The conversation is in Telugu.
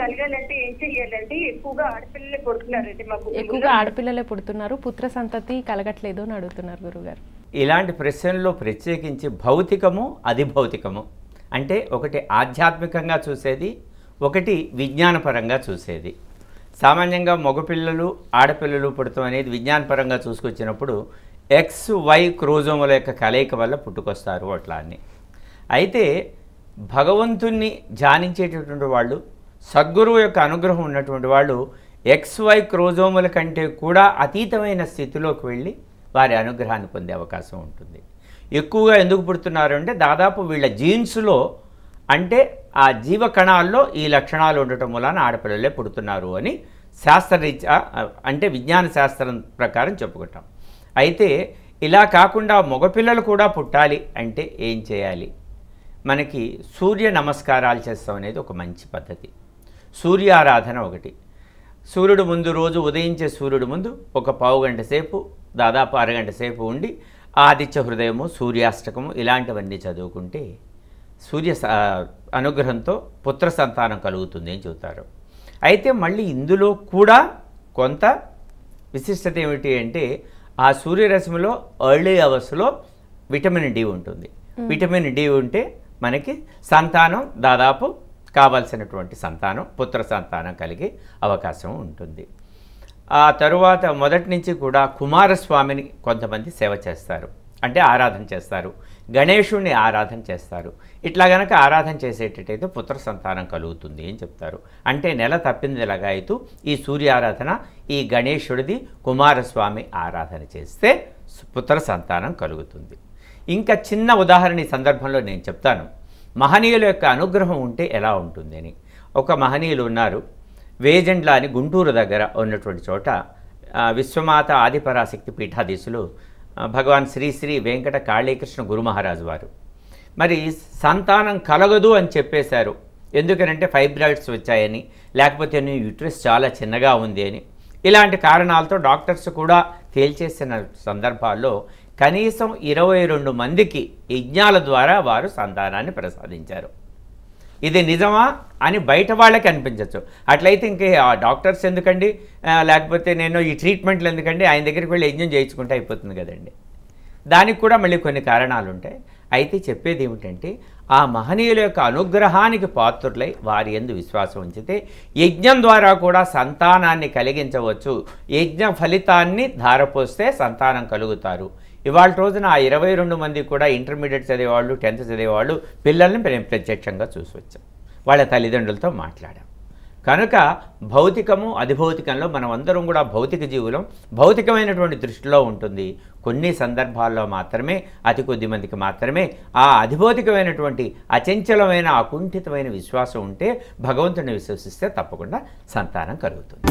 కలగాలంటే ఏం చెయ్యాలండి ఎక్కువగా ఆడపిల్లలే పుడుతున్నారండి మాకు ఎక్కువగా ఆడపిల్లలే పుడుతున్నారు పుత్ర సంతతి కలగట్లేదు అని అడుగుతున్నారు గురుగారు ఇలాంటి ప్రశ్నల్లో ప్రత్యేకించి భౌతికము అధిభౌతికము అంటే ఒకటి ఆధ్యాత్మికంగా చూసేది ఒకటి విజ్ఞానపరంగా చూసేది సామాన్యంగా మగపిల్లలు ఆడపిల్లలు పుడతాం అనేది విజ్ఞానపరంగా చూసుకొచ్చినప్పుడు ఎక్స్ వై క్రోజోముల యొక్క కలయిక వల్ల పుట్టుకొస్తారు అట్లా అని అయితే భగవంతుణ్ణి ధ్యానించేటటువంటి వాళ్ళు సద్గురువు యొక్క అనుగ్రహం ఉన్నటువంటి వాళ్ళు ఎక్స్వై క్రోజోముల కంటే కూడా అతీతమైన స్థితిలోకి వెళ్ళి వారి అనుగ్రహాన్ని పొందే అవకాశం ఉంటుంది ఎక్కువగా ఎందుకు పుడుతున్నారు అంటే దాదాపు వీళ్ళ జీన్స్లో అంటే ఆ జీవ కణాల్లో ఈ లక్షణాలు ఉండటం వలన ఆడపిల్లలే పుడుతున్నారు అని శాస్త్రరీత్యా అంటే విజ్ఞాన శాస్త్రం ప్రకారం చెప్పుకుంటాం అయితే ఇలా కాకుండా మగపిల్లలు కూడా పుట్టాలి అంటే ఏం చేయాలి మనకి సూర్య నమస్కారాలు చేస్తాం అనేది ఒక మంచి పద్ధతి సూర్యారాధన ఒకటి సూర్యుడు ముందు రోజు ఉదయించే సూర్యుడు ముందు ఒక పావు గంట సేపు దాదాపు అరగంట సేపు ఉండి ఆదిత్య హృదయము సూర్యాష్టకము ఇలాంటివన్నీ చదువుకుంటే సూర్య అనుగ్రహంతో పుత్ర సంతానం కలుగుతుంది అని చెబుతారు అయితే మళ్ళీ ఇందులో కూడా కొంత విశిష్టత ఏమిటి అంటే ఆ సూర్యరశ్మిలో ఎర్లీ అవర్స్లో విటమిన్ డి ఉంటుంది విటమిన్ డి ఉంటే మనకి సంతానం దాదాపు కావాల్సినటువంటి సంతానం పుత్ర సంతానం కలిగే అవకాశం ఉంటుంది ఆ తరువాత మొదటి నుంచి కూడా కుమారస్వామిని కొంతమంది సేవ చేస్తారు అంటే ఆరాధన చేస్తారు గణేషుణ్ణి ఆరాధన చేస్తారు ఇట్లా గనక ఆరాధన చేసేటట్టయితే పుత్ర సంతానం కలుగుతుంది అని చెప్తారు అంటే నెల తప్పింది లగాయితూ ఈ సూర్య ఆరాధన ఈ గణేషుడిది కుమారస్వామి ఆరాధన చేస్తే పుత్ర సంతానం కలుగుతుంది ఇంకా చిన్న ఉదాహరణ ఈ సందర్భంలో నేను చెప్తాను మహనీయుల యొక్క అనుగ్రహం ఉంటే ఎలా ఉంటుందని ఒక మహనీయులు ఉన్నారు వేజెండ్ల అని గుంటూరు దగ్గర ఉన్నటువంటి చోట విశ్వమాత ఆదిపరాశక్తి పీఠాధీశులు భగవాన్ శ్రీ శ్రీ వెంకట కాళీకృష్ణ గురుమహారాజు వారు మరి సంతానం కలగదు అని చెప్పేశారు ఎందుకనంటే ఫైబ్రాయిడ్స్ వచ్చాయని లేకపోతే నీ యూట్రస్ చాలా చిన్నగా ఉంది అని ఇలాంటి కారణాలతో డాక్టర్స్ కూడా తేల్చేసిన సందర్భాల్లో కనీసం ఇరవై రెండు మందికి యజ్ఞాల ద్వారా వారు సంతానాన్ని ప్రసాదించారు ఇది నిజమా అని బయట వాళ్ళకి అనిపించవచ్చు అట్లయితే ఇంకే ఆ డాక్టర్స్ ఎందుకండి లేకపోతే నేను ఈ ట్రీట్మెంట్లు ఎందుకండి ఆయన దగ్గరికి వెళ్ళి యజ్ఞం చేయించుకుంటే అయిపోతుంది కదండి దానికి కూడా మళ్ళీ కొన్ని కారణాలు ఉంటాయి అయితే చెప్పేది ఏమిటంటే ఆ మహనీయుల యొక్క అనుగ్రహానికి పాత్రులై వారి ఎందు విశ్వాసం ఉంచితే యజ్ఞం ద్వారా కూడా సంతానాన్ని కలిగించవచ్చు యజ్ఞ ఫలితాన్ని ధారపోస్తే సంతానం కలుగుతారు ఇవాళ రోజున ఆ ఇరవై రెండు మంది కూడా ఇంటర్మీడియట్ చదివేవాళ్ళు టెన్త్ చదివేవాళ్ళు పిల్లల్ని మేము ప్రత్యక్షంగా చూసి వచ్చాం వాళ్ళ తల్లిదండ్రులతో మాట్లాడాం కనుక భౌతికము అధిభౌతికంలో మనం అందరం కూడా భౌతిక జీవులం భౌతికమైనటువంటి దృష్టిలో ఉంటుంది కొన్ని సందర్భాల్లో మాత్రమే అతి కొద్ది మందికి మాత్రమే ఆ అధిభౌతికమైనటువంటి అచంచలమైన అకుంఠితమైన విశ్వాసం ఉంటే భగవంతుని విశ్వసిస్తే తప్పకుండా సంతానం కలుగుతుంది